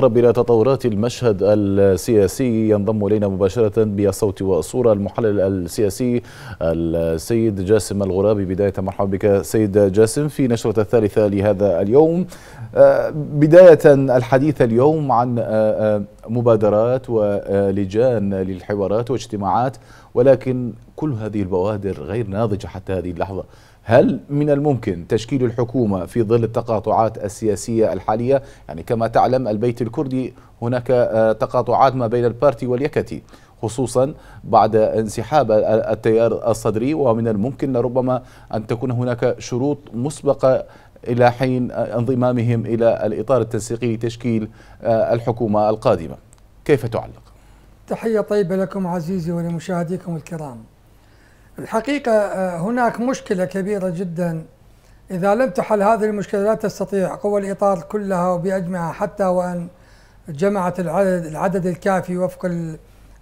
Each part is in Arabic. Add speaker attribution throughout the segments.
Speaker 1: اقرب إلى تطورات المشهد السياسي ينضم إلينا مباشرة بالصوت والصورة المحلل السياسي السيد جاسم الغرابي بداية مرحبا بك سيد جاسم في نشرة الثالثة لهذا اليوم آه، بداية الحديث اليوم عن آه، آه، مبادرات ولجان للحوارات واجتماعات ولكن كل هذه البوادر غير ناضجة حتى هذه اللحظة هل من الممكن تشكيل الحكومة في ظل التقاطعات السياسية الحالية يعني كما تعلم البيت الكردي هناك آه، تقاطعات ما بين البارتي واليكتي خصوصا بعد انسحاب التيار الصدري ومن الممكن ربما أن تكون هناك شروط مسبقة إلى حين انضمامهم إلى الإطار التنسيقي لتشكيل آه، الحكومة القادمة كيف تعلق؟
Speaker 2: تحية طيبة لكم عزيزي ولمشاهديكم الكرام الحقيقة آه، هناك مشكلة كبيرة جدا إذا لم تحل هذه المشكلة لا تستطيع قوى الإطار كلها وبأجمعها حتى وأن جمعت العدد, العدد الكافي وفق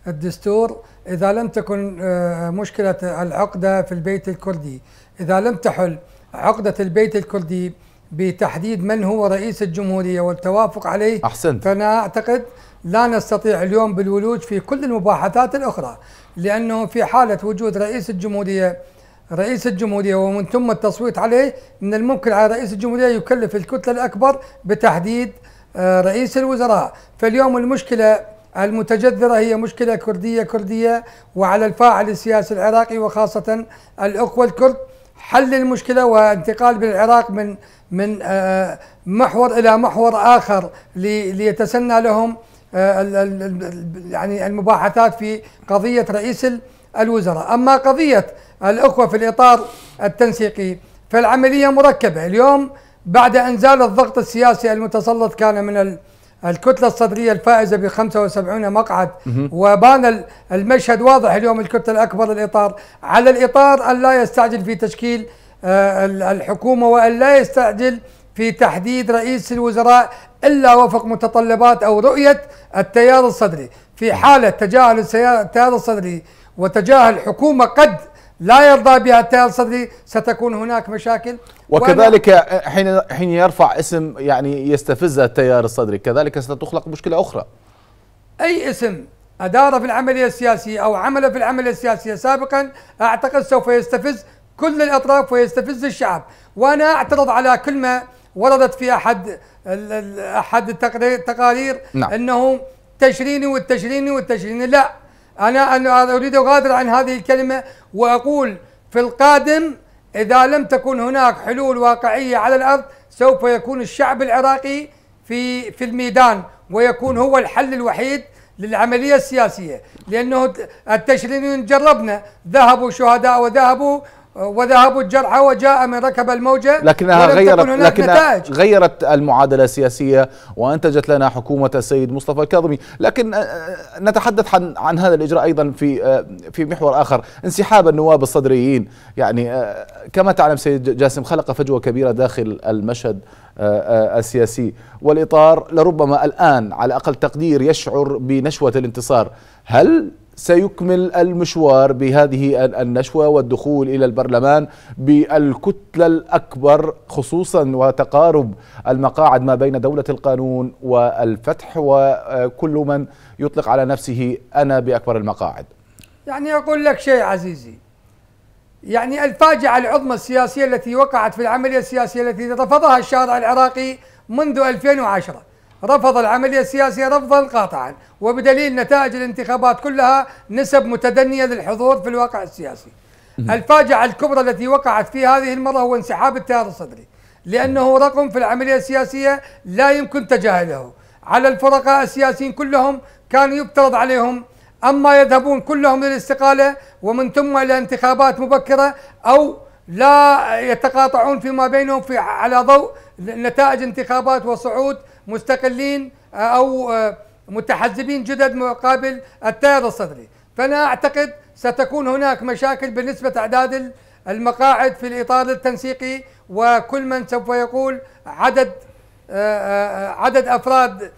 Speaker 2: الدستور إذا لم تكن آه، مشكلة العقدة في البيت الكردي إذا لم تحل عقدة البيت الكردي بتحديد من هو رئيس الجمهورية والتوافق عليه أحسنت فأنا أعتقد لا نستطيع اليوم بالولوج في كل المباحثات الأخرى لأنه في حالة وجود رئيس الجمهورية رئيس الجمهورية ومن ثم التصويت عليه من الممكن على رئيس الجمهورية يكلف الكتلة الأكبر بتحديد آه، رئيس الوزراء فاليوم المشكلة المتجذرة هي مشكلة كردية كردية وعلى الفاعل السياسي العراقي وخاصة الأخوة الكرد حل المشكله وانتقال بالعراق من من آه، محور الى محور اخر ليتسنى لهم آه، يعني المباحثات في قضيه رئيس الوزراء، اما قضيه الاخوه في الاطار التنسيقي فالعمليه مركبه، اليوم بعد ان زال الضغط السياسي المتسلط كان من الكتلة الصدرية الفائزة ب 75 مقعد وبان المشهد واضح اليوم الكتلة الأكبر الإطار على الإطار أن لا يستعجل في تشكيل آه، الحكومة وأن لا يستعجل في تحديد رئيس الوزراء إلا وفق متطلبات أو رؤية التيار الصدري في حالة تجاهل التيار الصدري وتجاهل حكومة قد لا يرضى بها تيل صدري ستكون هناك مشاكل وكذلك
Speaker 1: حين حين يرفع اسم يعني يستفز التيار الصدري كذلك ستخلق مشكله اخرى
Speaker 2: اي اسم ادار في العمليه السياسيه او عمل في العمليه السياسيه سابقا اعتقد سوف يستفز كل الاطراف ويستفز الشعب وانا اعترض على كلمه وردت في احد احد التقارير نعم. انه تشريني والتشريني والتشريني لا أنا أنا أريد أغادر عن هذه الكلمة وأقول في القادم إذا لم تكن هناك حلول واقعية على الأرض سوف يكون الشعب العراقي في في الميدان ويكون هو الحل الوحيد للعملية السياسية لأنه التشرينيون جربنا ذهبوا شهداء وذهبوا وذهبوا الجرحى وجاء من ركب الموجة لكنها غيرت لكنها
Speaker 1: غيرت المعادلة السياسية وأنتجت لنا حكومة السيد مصطفى الكاظمي لكن آه، آه، نتحدث عن, عن هذا الإجراء أيضا في آه، في محور آخر انسحاب النواب الصدريين يعني كما تعلم سيد جاسم خلق فجوة كبيرة داخل المشهد السياسي والإطار لربما الآن على أقل تقدير يشعر بنشوة الانتصار هل سيكمل المشوار بهذه النشوة والدخول إلى البرلمان بالكتلة الأكبر خصوصا وتقارب المقاعد ما بين دولة القانون والفتح وكل من يطلق على نفسه أنا بأكبر المقاعد
Speaker 2: يعني أقول لك شيء عزيزي يعني الفاجعة العظمى السياسية التي وقعت في العملية السياسية التي رفضها الشارع العراقي منذ 2010 رفض العملية السياسية رفضا قاطعا وبدليل نتائج الانتخابات كلها نسب متدنية للحضور في الواقع السياسي الفاجعة الكبرى التي وقعت في هذه المرة هو انسحاب التيار الصدري لأنه رقم في العملية السياسية لا يمكن تجاهله على الفرقاء السياسيين كلهم كان يفترض عليهم أما يذهبون كلهم للاستقالة ومن ثم إلى انتخابات مبكرة أو لا يتقاطعون فيما بينهم في على ضوء نتائج انتخابات وصعود مستقلين آه، أو آه، متحزبين جدد مقابل التيار الصدري فأنا أعتقد ستكون هناك مشاكل بالنسبة أعداد المقاعد في الإطار التنسيقي وكل من سوف يقول عدد آه، عدد أفراد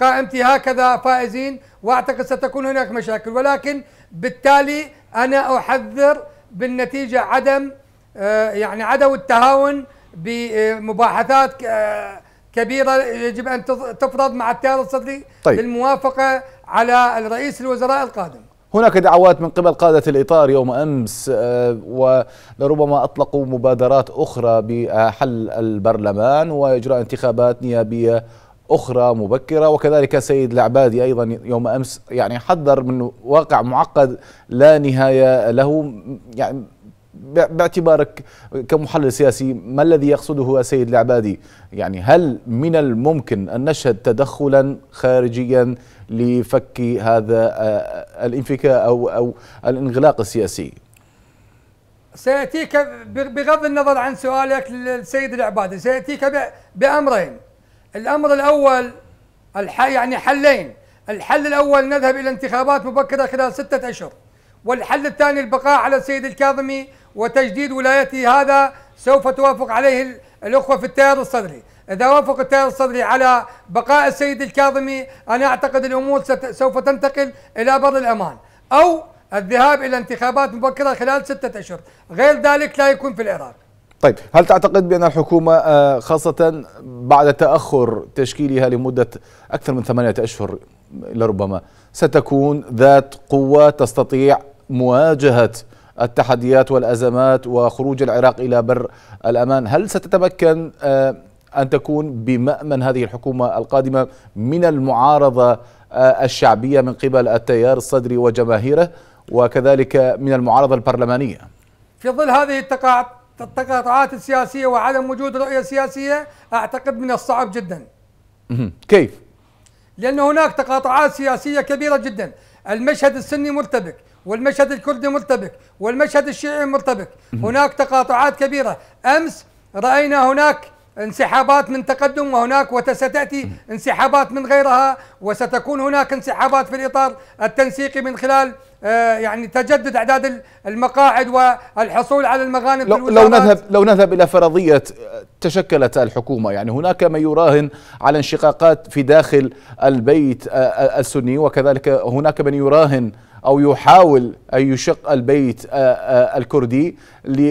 Speaker 2: قائمتي هكذا فائزين وأعتقد ستكون هناك مشاكل ولكن بالتالي أنا أحذر بالنتيجة عدم يعني عدم التهاون بمباحثات كبيرة يجب أن تفرض مع التيار الصدري طيب. للموافقة على الرئيس الوزراء القادم
Speaker 1: هناك دعوات من قبل قادة الإطار يوم أمس آه، ولربما أطلقوا مبادرات أخرى بحل البرلمان وإجراء انتخابات نيابية أخرى مبكرة وكذلك سيد العبادي أيضا يوم أمس يعني حذر من واقع معقد لا نهاية له يعني باعتبارك كمحلل سياسي ما الذي يقصده السيد العبادي يعني هل من الممكن أن نشهد تدخلا خارجيا لفك هذا آه، آه، الانفكاء أو, أو الانغلاق السياسي
Speaker 2: سيأتيك بغض النظر عن سؤالك للسيد العبادي سيأتيك بأمرين الأمر الأول الح يعني حلين الحل الأول نذهب إلى انتخابات مبكرة خلال ستة أشهر والحل الثاني البقاء على السيد الكاظمي وتجديد ولايته هذا سوف توافق عليه الأخوة في التيار الصدري إذا وافق التيار الصدري على بقاء السيد الكاظمي أنا أعتقد الأمور سوف تنتقل إلى بر الأمان أو الذهاب إلى انتخابات مبكرة خلال ستة أشهر غير ذلك لا يكون في العراق
Speaker 1: طيب هل تعتقد بأن الحكومة آه، خاصة بعد تأخر تشكيلها لمدة أكثر من ثمانية أشهر لربما ستكون ذات قوة تستطيع مواجهه التحديات والازمات وخروج العراق الى بر الامان، هل ستتمكن آه، ان تكون بمامن هذه الحكومه القادمه من المعارضه آه، الشعبيه من قبل التيار الصدري وجماهيره وكذلك من المعارضه البرلمانيه؟
Speaker 2: في ظل هذه التقاطعات السياسيه وعدم وجود رؤيه سياسيه اعتقد من الصعب جدا. كيف؟ لان هناك تقاطعات سياسيه كبيره جدا، المشهد السني مرتبك، والمشهد الكردي مرتبك والمشهد الشيعي مرتبك هناك تقاطعات كبيرة أمس رأينا هناك انسحابات من تقدم وهناك وستأتي انسحابات من غيرها وستكون هناك انسحابات في الإطار التنسيقي من خلال آه، يعني تجدد أعداد المقاعد والحصول على المغانم لو, لو نذهب
Speaker 1: لو نذهب إلى فرضية آه، تشكلت الحكومة يعني هناك من يراهن على انشقاقات في داخل البيت آه، السني وكذلك هناك من يراهن أو يحاول أن يشق البيت آه، آه، الكردي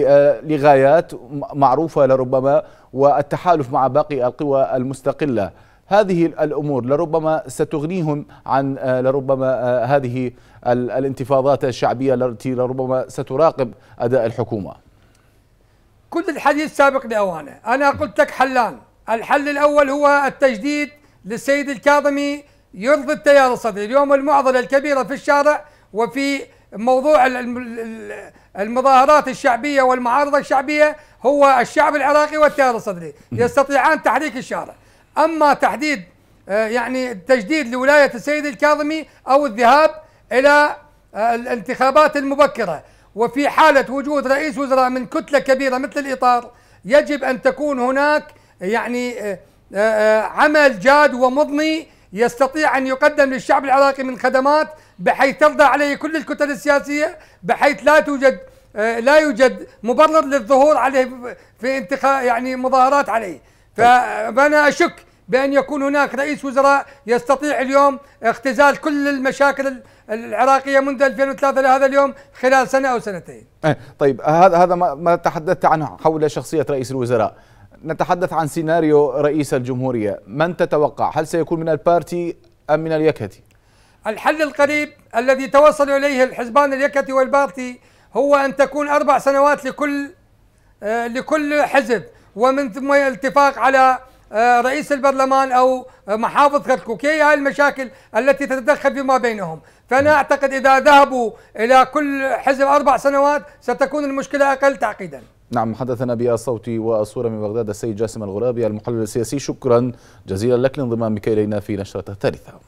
Speaker 1: آه، لغايات معروفة لربما والتحالف مع باقي القوى المستقلة هذه الأمور لربما ستغنيهم عن لربما هذه الانتفاضات الشعبية التي لربما ستراقب أداء الحكومة
Speaker 2: كل الحديث سابق لأوانه أنا قلت لك حلان الحل الأول هو التجديد للسيد الكاظمي يرضي التيار الصدري اليوم المعضلة الكبيرة في الشارع وفي موضوع المظاهرات الشعبية والمعارضة الشعبية هو الشعب العراقي والتيار الصدري يستطيعان تحريك الشارع أما تحديد آه، يعني تجديد لولاية السيد الكاظمي أو الذهاب إلى آه، الانتخابات المبكرة وفي حالة وجود رئيس وزراء من كتلة كبيرة مثل الإطار يجب أن تكون هناك يعني آه، عمل جاد ومضني يستطيع أن يقدم للشعب العراقي من خدمات بحيث ترضى عليه كل الكتل السياسية بحيث لا توجد آه، لا يوجد مبرر للظهور عليه في انتخاب يعني مظاهرات عليه فأنا أشك بأن يكون هناك رئيس وزراء يستطيع اليوم اختزال كل المشاكل العراقية منذ 2003 لهذا اليوم خلال سنة أو سنتين
Speaker 1: آه، طيب هذا هذا ما تحدثت عنه حول شخصية رئيس الوزراء نتحدث عن سيناريو رئيس الجمهورية من تتوقع هل سيكون من البارتي أم من اليكهتي
Speaker 2: الحل القريب الذي توصل إليه الحزبان اليكتي والباطي هو أن تكون أربع سنوات لكل آه، لكل حزب ومن ثم الاتفاق على آه، رئيس البرلمان او محافظ كركوك هي هاي المشاكل التي تتدخل فيما بينهم فانا اعتقد اذا ذهبوا الى كل حزب اربع سنوات ستكون المشكله اقل تعقيدا
Speaker 1: نعم حدثنا بالصوت والصوره من بغداد السيد جاسم الغرابي المحلل السياسي شكرا جزيلا لك لانضمامك الينا في نشره الثالثه